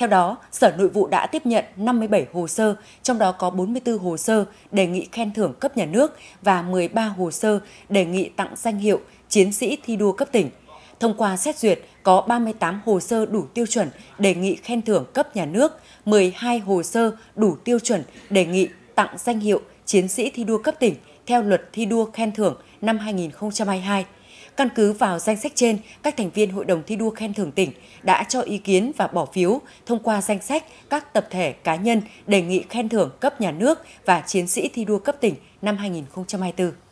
Theo đó, Sở Nội vụ đã tiếp nhận 57 hồ sơ, trong đó có 44 hồ sơ đề nghị khen thưởng cấp nhà nước và 13 hồ sơ đề nghị tặng danh hiệu chiến sĩ thi đua cấp tỉnh. Thông qua xét duyệt, có 38 hồ sơ đủ tiêu chuẩn đề nghị khen thưởng cấp nhà nước, 12 hồ sơ đủ tiêu chuẩn đề nghị tặng danh hiệu chiến sĩ thi đua cấp tỉnh theo luật thi đua khen thưởng năm 2022. Căn cứ vào danh sách trên, các thành viên Hội đồng thi đua khen thưởng tỉnh đã cho ý kiến và bỏ phiếu thông qua danh sách các tập thể cá nhân đề nghị khen thưởng cấp nhà nước và chiến sĩ thi đua cấp tỉnh năm 2024.